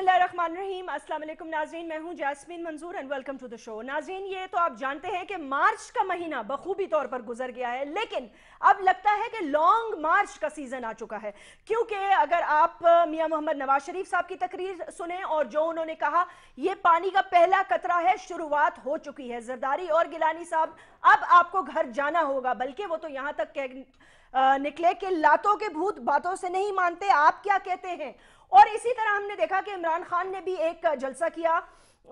नाजरीन मैं हूं Jasmeen Manzoor and welcome to the show नाजरीन ये तो आप जानते हैं कि मार्च का महीना बखूबी तौर पर गुजर गया है लेकिन अब लगता है कि लॉन्ग मार्च का सीज़न आ चुका है क्योंकि अगर आप मियां मोहम्मद नवाज शरीफ साहब की तकरीर सुने और जो उन्होंने कहा यह पानी का पहला कतरा है शुरुआत हो चुकी है जरदारी और गिलानी साहब अब आपको घर जाना होगा बल्कि वो तो यहाँ तक निकले कि लातों के भूत बातों से नहीं मानते आप क्या कहते हैं और इसी तरह हमने देखा कि इमरान खान ने भी एक जलसा किया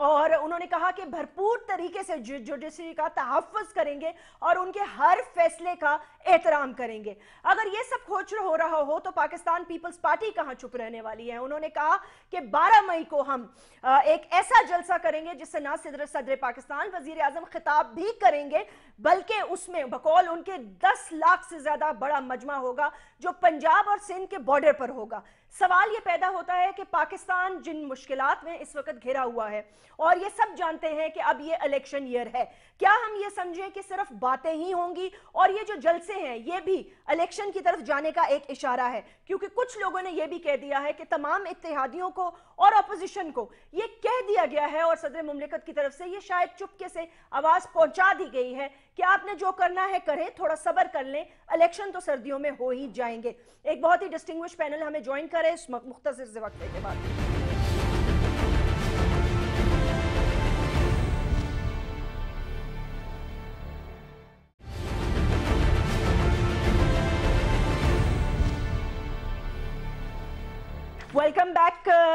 और उन्होंने कहा कि भरपूर तरीके से जुडिशरी का तहफ़ करेंगे और उनके हर फैसले का एहतराम करेंगे अगर ये सब खोज हो रहा हो तो पाकिस्तान पीपल्स पार्टी कहाँ चुप रहने वाली है उन्होंने कहा कि 12 मई को हम एक ऐसा जलसा करेंगे जिससे ना सिदर सदर पाकिस्तान वजीर अजम खिताब भी करेंगे बल्कि उसमें बकौल उनके दस लाख से ज़्यादा बड़ा मजमा होगा जो पंजाब और सिंध के बॉर्डर पर होगा सवाल ये पैदा होता है कि पाकिस्तान जिन मुश्किल में इस वक्त घिरा हुआ है और ये सब जानते हैं कि अब ये इलेक्शन ईयर है क्या हम ये समझें कि सिर्फ बातें ही होंगी और ये जो जलसे हैं ये भी इलेक्शन की तरफ जाने का एक इशारा है क्योंकि कुछ लोगों ने यह भी कह दिया है कि तमाम इतिहादियों को और अपोजिशन को यह कह दिया गया है और सदर मुमलिकत की तरफ से यह शायद चुपके से आवाज पहुंचा दी गई है कि आपने जो करना है करें थोड़ा सबर कर लें इलेक्शन तो सर्दियों में हो ही जाएंगे एक बहुत ही डिस्टिंग्विश पैनल हमें ज्वाइन करे इस मुख्तर से वक्त के बाद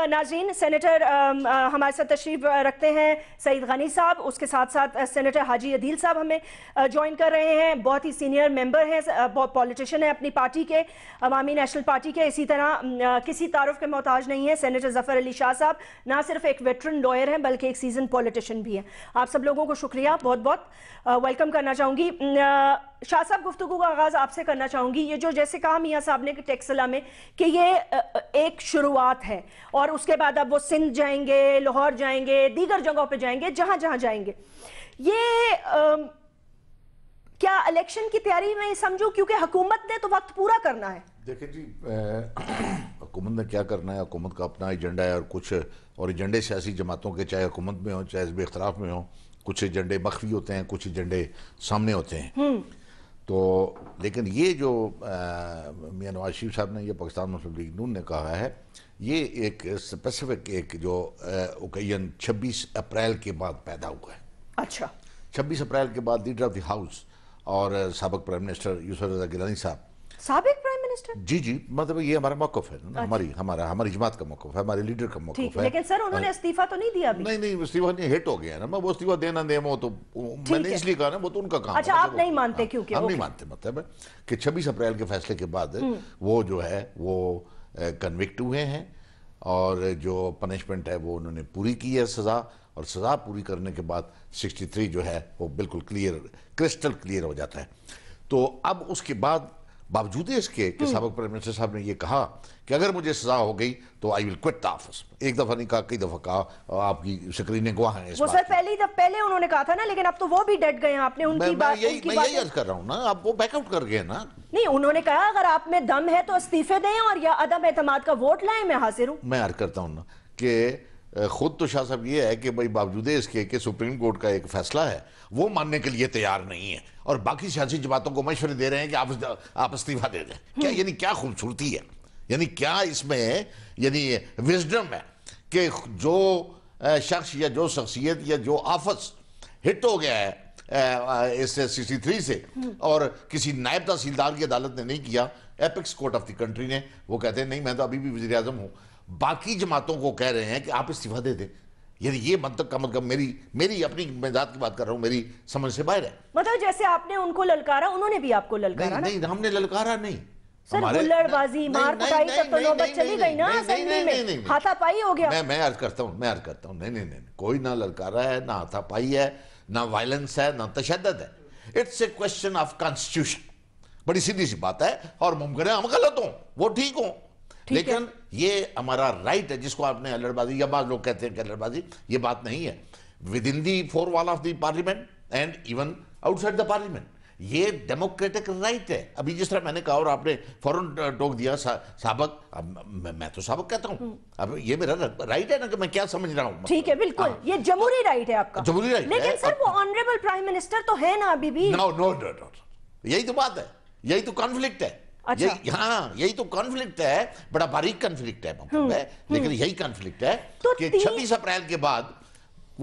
नाजीन सेनेटर um, uh, हमारे साथ तशरीफ uh, रखते हैं सईद गनी साहब उसके साथ साथ सेनेटर uh, हाजी अदील साहब हमें ज्वाइन कर रहे हैं बहुत ही सीनियर मेंबर हैं पॉलिटिशियन हैं अपनी पार्टी के अवामी नेशनल पार्टी के इसी तरह um, किसी तारफ़ के मोहताज नहीं है सेनेटर ज़फ़र अली शाह साहब ना सिर्फ एक वेटरन लॉयर हैं बल्कि एक सीजन पॉलिटिशन भी हैं आप सब लोगों को शुक्रिया बहुत बहुत वेलकम करना चाहूँगी mm, शाह साहब गुफ्तु का आगाज आपसे करना चाहूंगी ये जो जैसे कहा मियाँ साहब ने टेक्सला में कि ये एक शुरुआत है और उसके बाद अब वो सिंध जाएंगे लाहौर जाएंगे दीगर जगहों पे जाएंगे जहां जहां जाएंगे ये आ, क्या इलेक्शन की तैयारी में समझू क्योंकि हुकूमत ने तो वक्त पूरा करना है देखिए जी हुकूमत ने क्या करना है हुकूमत का अपना एजेंडा है और कुछ और एजेंडे सियासी जमातों के चाहे हुकूमत में हो चाहे इसब इख्तराफ में हो कुछ एजेंडे मख्फी होते हैं कुछ एजेंडे सामने होते हैं हम्म। तो लेकिन ये जो मियाँ नवाज शरीफ साहब ने यह पाकिस्तान मुस्लिम लीग नून ने कहा है ये एक स्पेसिफिक एक जो ओकेजन 26 अप्रैल के बाद पैदा हुआ है अच्छा 26 अप्रैल के बाद लीडर ऑफ द हाउस और सबक प्राइम मिनिस्टर यूसुफ रजा गिलानी साहब सबक प्राइम मिनिस्टर जी जी मतलब ये हमारा मौकफ है ना अच्छा। हमारी हमारा हमारी जमात का मौकफ है हमारे लीडर का मौकफ है लेकिन सर उन्होंने हाँ। इस्तीफा तो नहीं दिया अभी नहीं नहीं इस्तीफा नहीं हिट हो गया ना मैं वो इस्तीफा देना दे तो मैंने इसलिए कहा ना वो तो उनका काम अच्छा आप नहीं मानते हाँ, क्योंकि हम नहीं मानते मतलब कि छब्बीस अप्रैल के फैसले के बाद हम्म। वो जो है वो कन्विक्ट हुए हैं और जो पनिशमेंट है वो उन्होंने पूरी की है सज़ा और सज़ा पूरी करने के बाद 63 जो है वो बिल्कुल क्लियर क्रिस्टल क्लियर हो जाता है तो अब उसके बाद बावजूद इसके कि सबक प्राइम मिनिस्टर साहब ने यह कहा कि अगर मुझे सजा हो गई तो I will quit the office एक दफा नहीं कहा कई दफा कहा आपकी स्क्रीनें गवाह हैं वो सर पहले दफ, पहले उन्होंने कहा था ना लेकिन अब तो वो भी डट गए आपने उनकी मैं, बात मैं उनकी मैं यही अर्ज कर रहा हूँ ना आप वो बैकआउट कर गए ना नहीं उन्होंने कहा अगर आप में दम है तो इस्तीफे दें और या अदम एतम का वोट लाए मैं हाजिर हूँ मैं अर्ज करता हूँ ना कि खुद तो शाह साहब ये है कि भाई बावजूद इसके कि सुप्रीम कोर्ट का एक फैसला है वो मानने के लिए तैयार नहीं है और बाकी सियासी जमातों को मशवरे दे रहे हैं कि आप आप इस्तीफा दे दें क्या यानी क्या खूबसूरती है यानी क्या इसमें यानी विजडम है कि जो शख्स या जो शख्सियत या जो आफस हिट हो गया है इस सी थ्री से और किसी नायब तहसीलदार की अदालत ने नहीं किया apex court of the country ने वो कहते हैं नहीं मैं तो अभी भी वजी अजम हूँ बाकी जमातों को कह रहे हैं कि आप इस्तीफा दे दें यदि ये कम अज मतलब मेरी मेरी अपनी मेदात की बात कर रहा हूँ मेरी समझ से बाहर है मतलब जैसे आपने उनको ललकारा उन्होंने भी आपको ललकारा नहीं, नहीं हमने ललकारा नहीं कोई ना ललकारा है ना हाथापाई है ना वायलेंस है ना तशद है it's a question of constitution बड़ी सीधी सी बात है और मुमकिन है हम गलत हो वो ठीक हो लेकिन ये हमारा राइट है जिसको आपने अलड़बाजी या बाद लोग कहते हैं कि अलड़बाजी ये बात नहीं है within the four wall of the parliament and even outside the parliament ये डेमोक्रेटिक राइट है अभी जिस तरह मैंने कहा और आपने फौरन टोक दिया सबक साबक अब, मैं तो साबक कहता हूँ हम्म। अब ये मेरा राइट है ना कि मैं क्या समझ रहा हूँ ठीक है बिल्कुल आ, हाँ। ये जमुरी राइट है आपका जमुरी राइट लेकिन सर वो ऑनरेबल प्राइम मिनिस्टर तो है ना अभी भी नो नो नो यही तो बात है यही तो कॉन्फ्लिक्ट है अच्छा यही, हाँ यही तो कॉन्फ्लिक्ट है बड़ा बारीक कॉन्फ्लिक्ट है हम्म, हम्म। लेकिन यही कॉन्फ्लिक्ट है तो कि छब्बीस अप्रैल के बाद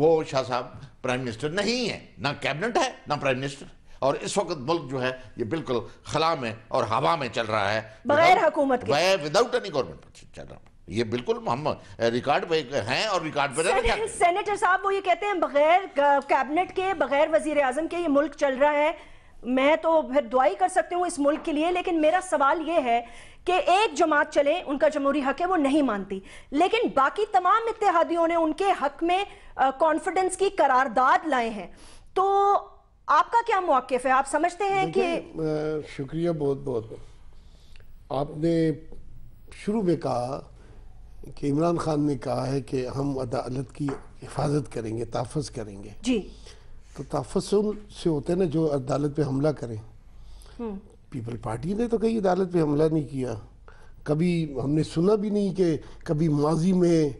वो शाह साहब प्राइम मिनिस्टर नहीं है ना कैबिनेट है ना प्राइम मिनिस्टर और इस वक्त मुल्क जो है ये बिल्कुल खला में और हवा में चल रहा है बगैर हुकूमत के विदाउट एनी गवर्नमेंट चल रहा है ये बिल्कुल हम रिकॉर्ड पे हैं और रिकॉर्ड पे सेनेटर साहब वो ये कहते हैं बगैर कैबिनेट के बगैर वजीर आजम के ये मुल्क चल रहा है मैं तो फिर दुआई कर सकती हूँ इस मुल्क के लिए लेकिन मेरा सवाल ये है कि एक जमात चले उनका जमहूरी हक है वो नहीं मानती लेकिन बाकी तमाम इतिहादियों ने उनके हक में कॉन्फिडेंस की करारदाद लाए हैं तो आपका क्या मौकफ है आप समझते हैं कि शुक्रिया बहुत बहुत आपने शुरू में कहा कि इमरान खान ने कहा है कि हम अदालत की हिफाजत करेंगे तहफ़ करेंगे जी तो तफसुल से होते ना जो अदालत पे हमला करें पीपल हम्म। पार्टी ने तो कहीं अदालत पे हमला नहीं किया कभी हमने सुना भी नहीं कि कभी माजी में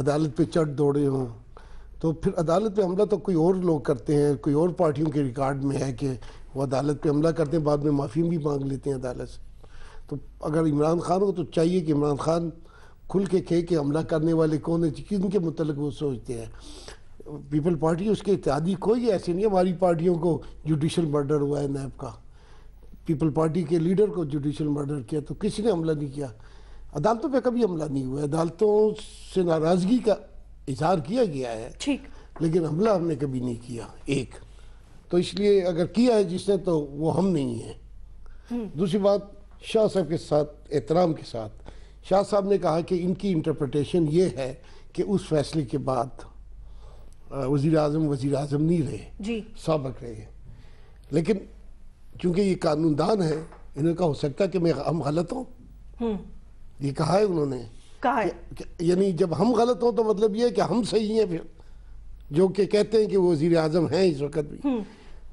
अदालत पे चट दौड़े हों तो फिर अदालत पे हमला तो कोई और लोग करते हैं कोई और पार्टियों के रिकॉर्ड में है कि वो अदालत पे हमला करते हैं बाद में माफ़ी भी मांग लेते हैं अदालत से तो अगर इमरान खान हो तो चाहिए कि इमरान खान खुल के कहे कि हमला करने वाले कौन है किन के मुतल वो सोचते हैं पीपल पार्टी उसके इत्यादि कोई ऐसे नहीं हमारी पार्टियों को जुडिशल मर्डर हुआ है नैब का पीपल पार्टी के लीडर को जुडिशल मर्डर किया तो किसी ने हमला नहीं किया अदालतों पे कभी हमला नहीं हुआ अदालतों से नाराज़गी का इजहार किया गया है ठीक लेकिन हमला हमने कभी नहीं किया एक तो इसलिए अगर किया है जिसने तो वो हम नहीं हैं हम्म। दूसरी बात शाह साहब के साथ एहतराम के साथ शाह साहब ने कहा कि इनकी इंटरप्रटेशन ये है कि उस फैसले के बाद वजीर अजम वजीर अजम नहीं रहे जी सबक रहे लेकिन चूंकि ये कानून दान है इन्होंने कहा हो सकता है कि मैं हम गलत हूँ हम्म। ये कहा है उन्होंने कहा यानी जब हम गलत हों तो मतलब ये है कि हम सही हैं फिर जो कि कहते हैं कि वो वज़ी अजम हैं इस वक्त भी हम्म।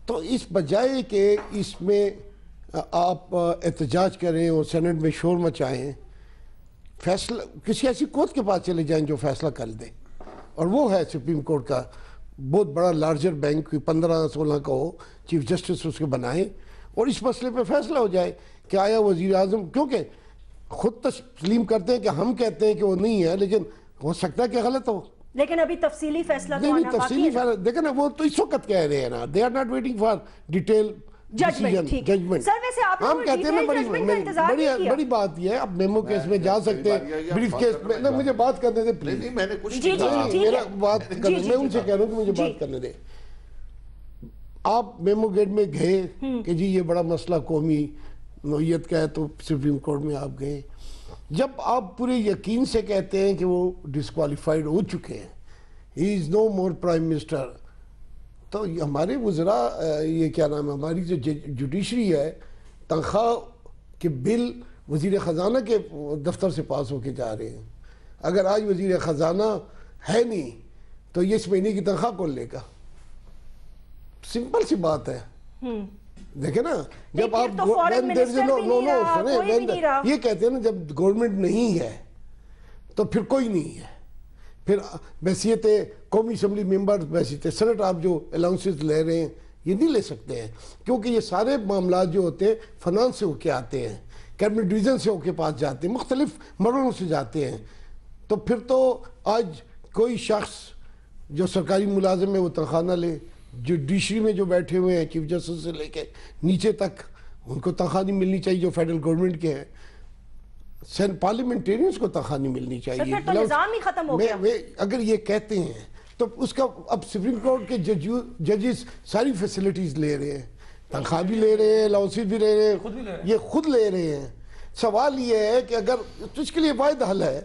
तो इस बजाय के इसमें आप एहतजाज करें और सेनेट में शोर मचाएं फैसला किसी ऐसी कोर्ट के पास चले जाएं जो फैसला कर दें और वो है सुप्रीम कोर्ट का बहुत बड़ा लार्जर बैंक पंद्रह सोलह का हो चीफ जस्टिस उसके बनाए और इस मसले पे फैसला हो जाए कि आया वज़ी अजम क्योंकि खुद तस्लीम करते हैं कि हम कहते हैं कि वो नहीं है लेकिन हो सकता है कि गलत हो लेकिन अभी तफसीली फैसला नहीं, तो नहीं तफसीली फैसला देखे ना वो तो इस वक्त कह रहे हैं ना they are not waiting for detail आप मेमो मुझे बात करने दे प्लीज मैंने उनसे कह रहा हूँ मुझे बात करने दे आप मेमो गेट में गए हम्म। कि जी ये बड़ा मसला कौमी नोयत का है तो सुप्रीम कोर्ट में आप गए जब आप पूरे यकीन से कहते हैं कि वो डिसक्वालीफाइड हो चुके हैं he is no more prime minister तो हमारे वजरा ये क्या नाम है हमारी जो जुडिशरी है तनख्वाह के बिल वजीर ख़जाना के दफ्तर से पास होके जा रहे हैं अगर आज वजीर ख़जाना है नहीं तो ये इस महीने की तनख्वाह कौन लेगा सिंपल सी बात है हम्म। देखे ना जब आप तो नो नो नो सुने ये कहते हैं ना जब गवर्नमेंट नहीं है तो फिर कोई नहीं है फिर बैसीत कौमी असम्बली मेम्बर वैसे थे तो सनट आप जो अलाउंसेस ले रहे हैं ये नहीं ले सकते हैं क्योंकि ये सारे मामला जो होते हैं फनान्स से होके आते हैं कैबिनेट डिवीज़न से होके पास जाते हैं मुख्तलिफ मरलों से जाते हैं तो फिर तो आज कोई शख्स जो सरकारी मुलाजम है वो तनख्वाह ना ले जुडिशरी में जो बैठे हुए हैं चीफ जस्टिस से लेके नीचे तक उनको तनख्वाह नहीं मिलनी चाहिए जो फेडरल गवर्नमेंट के हैं पार्लियामेंटेरियंस को तनख्वाह नहीं मिलनी चाहिए तो निज़ाम ही खत्म हो गया। अगर ये कहते हैं तो उसका अब सुप्रीम कोर्ट के जजेस सारी फैसिलिटीज ले रहे हैं तनख्वाह भी ले रहे हैं अलाउंसिस भी ले रहे हैं ये खुद ले रहे हैं सवाल ये है कि अगर तो इसके लिए वायद हल है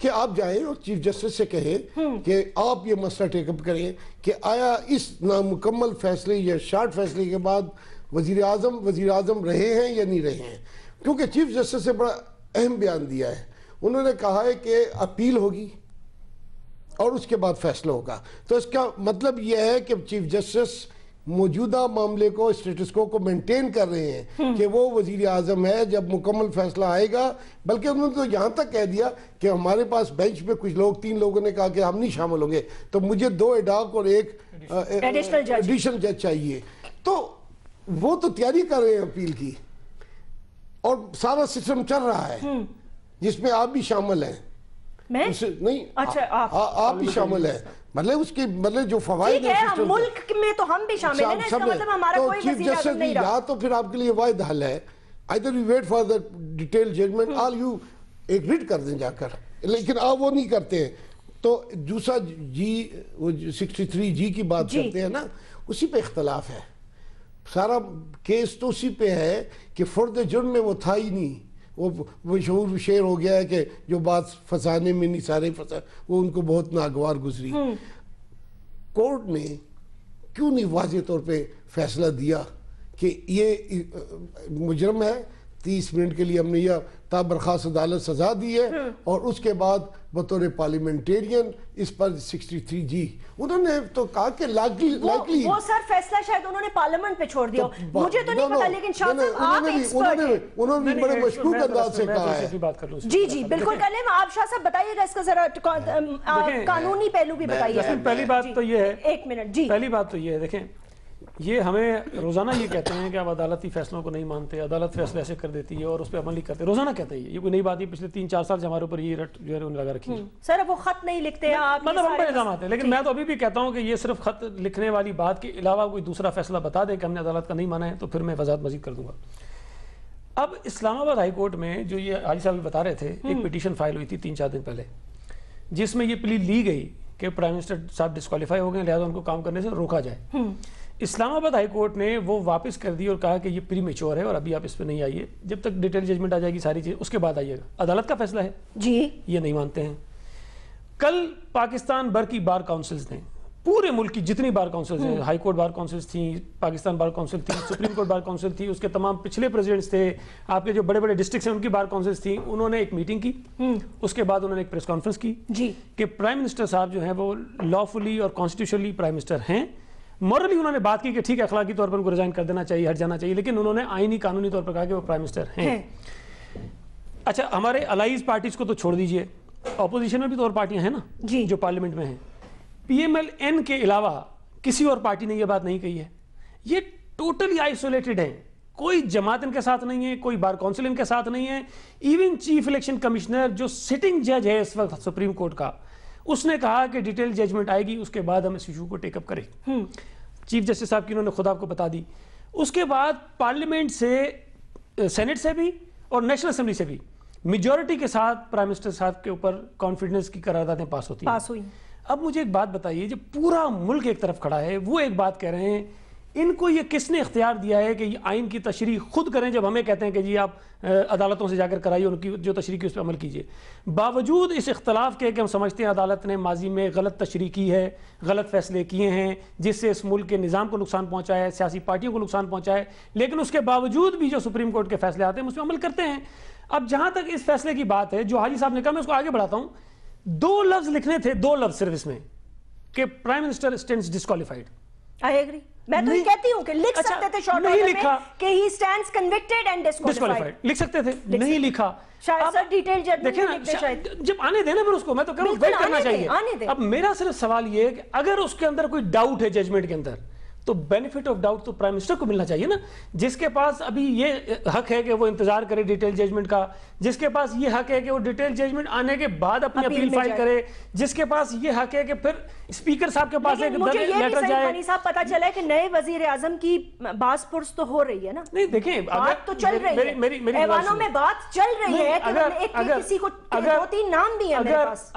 कि आप जाएं और चीफ जस्टिस से कहें हम्म। कि आप ये मसला टेकअप करें कि आया इस नामुकम्मल फैसले या शार्ट फैसले के बाद वजीर अजम वजीर अजम रहे हैं या नहीं रहे हैं क्योंकि चीफ जस्टिस ने बड़ा अहम बयान दिया है उन्होंने कहा है कि अपील होगी और उसके बाद फैसला होगा तो इसका मतलब यह है कि चीफ जस्टिस मौजूदा मामले को को को मेंटेन कर रहे हैं हम्म। कि वो वजीर आजम है जब मुकम्मल फैसला आएगा बल्कि उन्होंने तो यहाँ तक कह दिया कि हमारे पास बेंच पे कुछ लोग तीन लोगों ने कहा कि हम नहीं शामिल होंगे तो मुझे दो एडाक और एक एडिशनल जज चाहिए तो वो तो तैयारी कर रहे हैं अपील की और सारा सिस्टम चल रहा है हम्म। जिसमें आप भी शामिल हैं मैं उसे नहीं अच्छा आ, आप आ, आप ही शामिल है मतलब उसके मतलब जो फवाद है मुल्क में तो हम भी शामिल हैं इसका मतलब हमारा तो कोई चीफ जस्टिस तो नहीं रहा तो फिर आपके लिए वायद हल है either you wait for the detail judgment or you agreed कर दें जाकर लेकिन आप वो नहीं करते हैं तो दूसरा जी वो सिक्सटी थ्री जी की बात जी। करते हैं ना उसी पे इख्तलाफ है सारा केस तो उसी पे है कि फुर्द जुर्म में वो था ही नहीं वो मशहूर शेर हो गया है कि जो बात फंसाने में नहीं सारे फंसा वो उनको बहुत नागवार गुजरी हम्म। कोर्ट ने क्यों नहीं वाज तौर पर फैसला दिया कि ये मुजरम है तीस मिनट के लिए हमने यह ताबरखास अदालत सजा दी है हाँ। और उसके बाद बतौर पार्लियामेंटेरियन इस पर 63 जी उन्होंने तो कहा कि लागली, वो, लागली। वो सर फैसला शायद उन्होंने पार्लियामेंट पे छोड़ दिया तो मुझे तो नहीं पता लेकिन शाह साहब आप एक्सपर्ट हैं उन्होंने बड़े मशकूक तो अंदाज से तो कहा है जी जी बिल्कुल कर लें आप शाह साहब बताइएगा इसका जरा कानूनी पहलू भी बताइए पहली बात तो ये है एक मिनट जी पहली बात तो ये है देखें ये हमें रोज़ाना ये कहते हैं कि आप अदालती फैसलों को नहीं मानते अदालत फैसले ऐसे कर देती है और उस पर अमल नहीं करते रोज़ाना कहते हैं ये कोई नई बात है पिछले तीन चार साल से हमारे ऊपर ये रट जो है उन्होंने लगा रखी है हम्म, सर अब वो खत नहीं लिखते आप मतलब हम इल्ज़ाम आते हैं लेकिन मैं तो अभी भी कहता हूँ कि ये सिर्फ खत लिखने वाली बात के अलावा कोई दूसरा फैसला बता दें कि हमने अदालत का नहीं माना है तो फिर मैं वजात मजीद कर दूंगा अब इस्लामाबाद हाई कोर्ट में जो ये आज साहब बता रहे थे एक हम्म। पिटीशन फाइल हुई थी तीन चार दिन पहले जिसमें ये प्ली ली गई कि प्राइम मिनिस्टर साहब डिस्कालीफाई हो गए लिहाजा उनको काम करने से रोका जाए हम्म। इस्लामाबाद हाई कोर्ट ने वो वापस कर दी और कहा कि ये प्री मेच्योर है और अभी आप इस पर नहीं आइए जब तक डिटेल जजमेंट आ जाएगी सारी चीज़ उसके बाद आइएगा अदालत का फैसला है जी ये नहीं मानते हैं कल पाकिस्तान भर की बार काउंसिल्स ने पूरे मुल्क की जितनी बार काउंसिल्स हैं हम्म। हाई कोर्ट बार काउंसिल्स थी पाकिस्तान बार काउंसिल थी सुप्रीम कोर्ट बार काउंसिल थी उसके तमाम पिछले प्रेसिडेंट्स थे आपके जो बड़े बड़े डिस्ट्रिक्ट हैं उनकी बार काउंसिल्स थी उन्होंने एक मीटिंग की हम्म। उसके बाद उन्होंने एक प्रेस कॉन्फ्रेंस की जी कि प्राइम मिनिस्टर साहब जो हैं वो लॉफुली और कॉन्स्टिट्यूशनली प्राइम मिनिस्टर हैं मॉरली उन्होंने बात की कि ठीक है अखलाकी तौर पर उनको रिजाइन कर देना चाहिए हट जाना चाहिए लेकिन उन्होंने आईनी कानूनी तौर पर कहा कि वो प्राइम मिनिस्टर हैं अच्छा हमारे अलाइज पार्टीज को तो छोड़ दीजिए अपोजिशन में भी तो और पार्टियां हैं ना जी जो पार्लियामेंट में हैं पीएमएलएन के अलावा किसी और पार्टी ने यह बात नहीं कही है ये टोटली आइसोलेटेड है कोई जमात इनके साथ नहीं है कोई बार काउंसिल इनके साथ नहीं है इवन चीफ इलेक्शन कमिश्नर जो सिटिंग जज है इस वक्त सुप्रीम कोर्ट का उसने कहा कि डिटेल जजमेंट आएगी उसके बाद हम इस इशू को टेकअप करें चीफ जस्टिस साहब की उन्होंने खुद आपको बता दी उसके बाद पार्लियामेंट से सेनेट से भी और नेशनल असेंबली से भी मेजोरिटी के साथ प्राइम मिनिस्टर साहब के ऊपर कॉन्फिडेंस की करारदादें पास होती पास हुई अब मुझे एक बात बताइए जब पूरा मुल्क एक तरफ खड़ा है वो एक बात कह रहे हैं इनको ये किसने इख्तियार दिया है कि आइन की तशरी खुद करें जब हमें कहते हैं कि जी आप अदालतों से जाकर कराइए उनकी जो तशरी की उस पर अमल कीजिए बावजूद इस इख्तलाफ के कि हम समझते हैं अदालत ने माजी में गलत तशरी की है गलत फैसले किए हैं जिससे इस मुल्क के निज़ाम को नुकसान पहुँचा है सियासी पार्टियों को नुकसान पहुँचा है लेकिन उसके बावजूद भी जो सुप्रीम कोर्ट के फैसले आते हैं उस पर अमल करते हैं अब जहाँ तक इस फैसले की बात है जो हाजी साहब ने कहा मैं उसको आगे बढ़ाता हूँ दो लफ्ज़ लिखने थे दो लफ्ज़ सिर्फ इसमें कि prime minister stands disqualified I agree मैं तो कहती हूँ कि लिख अच्छा, सकते थे शॉर्ट नहीं लिखा कि he stands convicted and disqualified लिख सकते थे लिख नहीं लिखा शायद सर डिटेल देखिए ना जब आने देना फिर उसको मैं तो कह रहा हूँ वेट करना चाहिए अब मेरा सिर्फ सवाल ये है कि अगर उसके अंदर कोई डाउट है जजमेंट के अंदर तो बेनिफिट ऑफ डाउट तो प्राइम मिनिस्टर को मिलना चाहिए ना जिसके पास अभी ये हक है कि वो इंतजार करे डिटेल जजमेंट का जिसके पास ये हक है कि वो डिटेल जजमेंट आने के बाद अपनी अपील फाइल करे जिसके पास ये हक है कि फिर स्पीकर साहब के पास लेटर जाए पता चला है कि नए वजीर आजम की बासपुर्स तो हो रही है ना नहीं देखिए बात तो चल रही है बात चल रही है अगर किसी को नाम भी है